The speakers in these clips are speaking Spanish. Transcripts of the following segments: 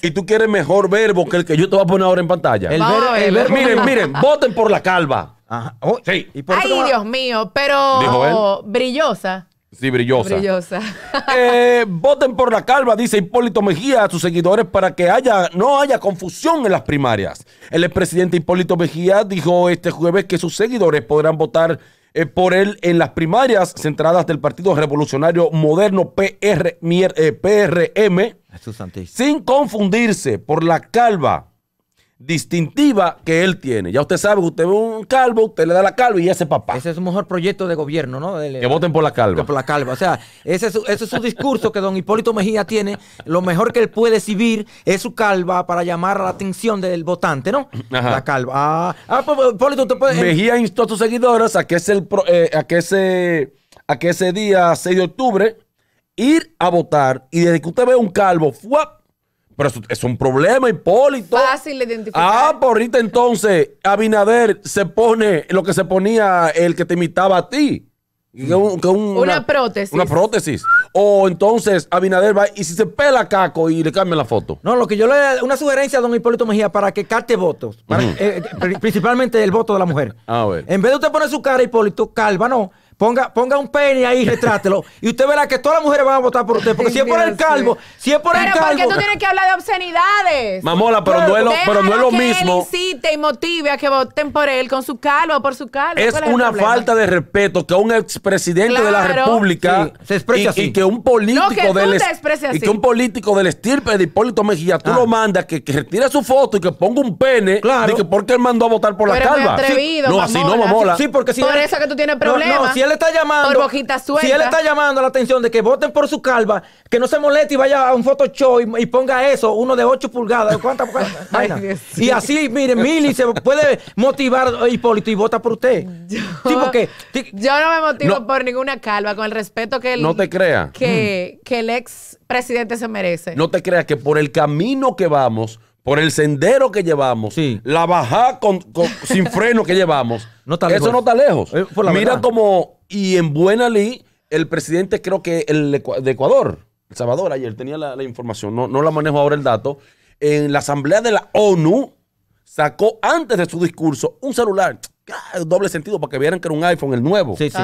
Y tú quieres mejor verbo que el que yo te voy a poner ahora en pantalla. El, verbo. Miren, miren, voten por la calva. Oh, sí. Ay, Dios mío, pero brillosa. Sí, brillosa. Brillosa. Eh, voten por la calva, dice Hipólito Mejía a sus seguidores para que haya, no haya confusión en las primarias. El expresidente Hipólito Mejía dijo este jueves que sus seguidores podrán votar eh, por él en las primarias centradas del Partido Revolucionario Moderno PRM, eh, sin confundirse por la calva distintiva que él tiene. Ya usted sabe usted ve un calvo, usted le da la calva y ya se papá. Ese es su mejor proyecto de gobierno, ¿no? que voten por la calva. Por la calva. O sea, ese es, su, discurso que don Hipólito Mejía tiene. Lo mejor que él puede exhibir es su calva para llamar la atención del votante, ¿no? La calva. Ah, ah pues, pues, Hipólito, usted puede... Mejía instó a sus seguidores a que, ese, eh, a que ese día 6 de octubre ir a votar y desde que usted ve un calvo, ¡fuap! Pero es un problema, Hipólito. Fácil identificar. Ah, por pues ahorita entonces, Abinader se pone lo que se ponía el que te imitaba a ti. una, prótesis. Una prótesis. O entonces Abinader va y si se pela Caco y le cambia la foto. No, lo que yo le. Una sugerencia a don Hipólito Mejía para que cate votos. Eh, eh, principalmente el voto de la mujer. A ver. En vez de usted poner su cara, Hipólito, calva, no. Ponga, ponga un pene ahí, retrátelo. y usted verá que todas las mujeres van a votar por usted. Porque si es por el calvo, si es por el calvo. Pero ¿por qué tú tienes que hablar de obscenidades? Mamola, pero, no es lo, pero no es lo mismo. Él incite y motive a que voten por él con su calvo, por su calvo. Es, una falta de respeto que un expresidente de la República se exprese así. y, que un político del político del estirpe de Hipólito Mejía, tú ah. lo mandas que, que, retire su foto y que ponga un pene. Claro. De que porque él mandó a votar por la calva. No, así no, mamola. Sí, porque si por eso que tú tienes problemas le está llamando. Por suelta. Si él está llamando la atención de que voten por su calva, que no se moleste y vaya a un Photoshop y, y ponga eso, uno de 8 pulgadas. ¿Cuántas y así, mire, Mili se puede motivar eh, Hipólito y vota por usted. Yo, no me motivo por ninguna calva, con el respeto que el, no te crea. Que, mm. que el ex presidente se merece. No te creas que por el camino que vamos por el sendero que llevamos, la bajada con, sin freno que llevamos, eso no está lejos. Eh, Mira como y en Buena Ley, el presidente creo que el de Ecuador, El Salvador, ayer tenía la, información, no, no la manejo ahora el dato, en la asamblea de la ONU sacó antes de su discurso un celular, ¡ah! doble sentido, para que vieran que era un iPhone el nuevo. Sí, sí.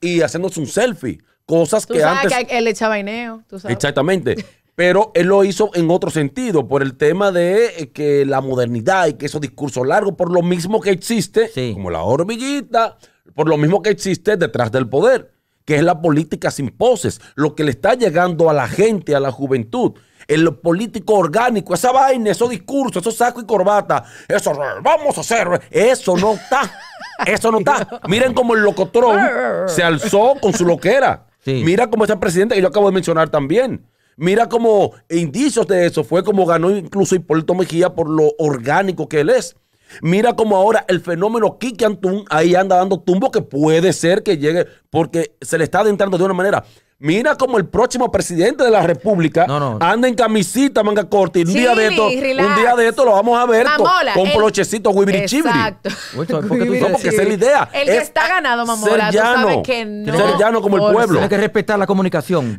Y haciéndose un selfie, cosas que sabes antes... Que él echaba ineo, tú sabes. Exactamente. Pero él lo hizo en otro sentido, por el tema de eh, que la modernidad y que esos discursos largos, por lo mismo que existe, como la hormiguita, por lo mismo que existe detrás del poder, que es la política sin poses, lo que le está llegando a la gente, a la juventud. El político orgánico, esa vaina, esos discursos, esos sacos y corbata, eso vamos a hacer, eso no está, eso no está. Miren cómo el locotrón se alzó con su loquera. Mira cómo ese presidente, que yo acabo de mencionar también. Mira como indicios de eso fue como ganó incluso Hipólito Mejía por lo orgánico que él es. Mira cómo ahora el fenómeno Kiki Antun ahí anda dando tumbo que puede ser que llegue porque se le está adentrando de una manera. Mira cómo el próximo presidente de la República anda en camisita, manga corta. Y un, día de esto, un día de esto lo vamos a ver con, con el... Exacto. porque es la idea. El que está ganado, Mamola, ser llano, que no. Ser llano como el pueblo. hay que respetar la comunicación.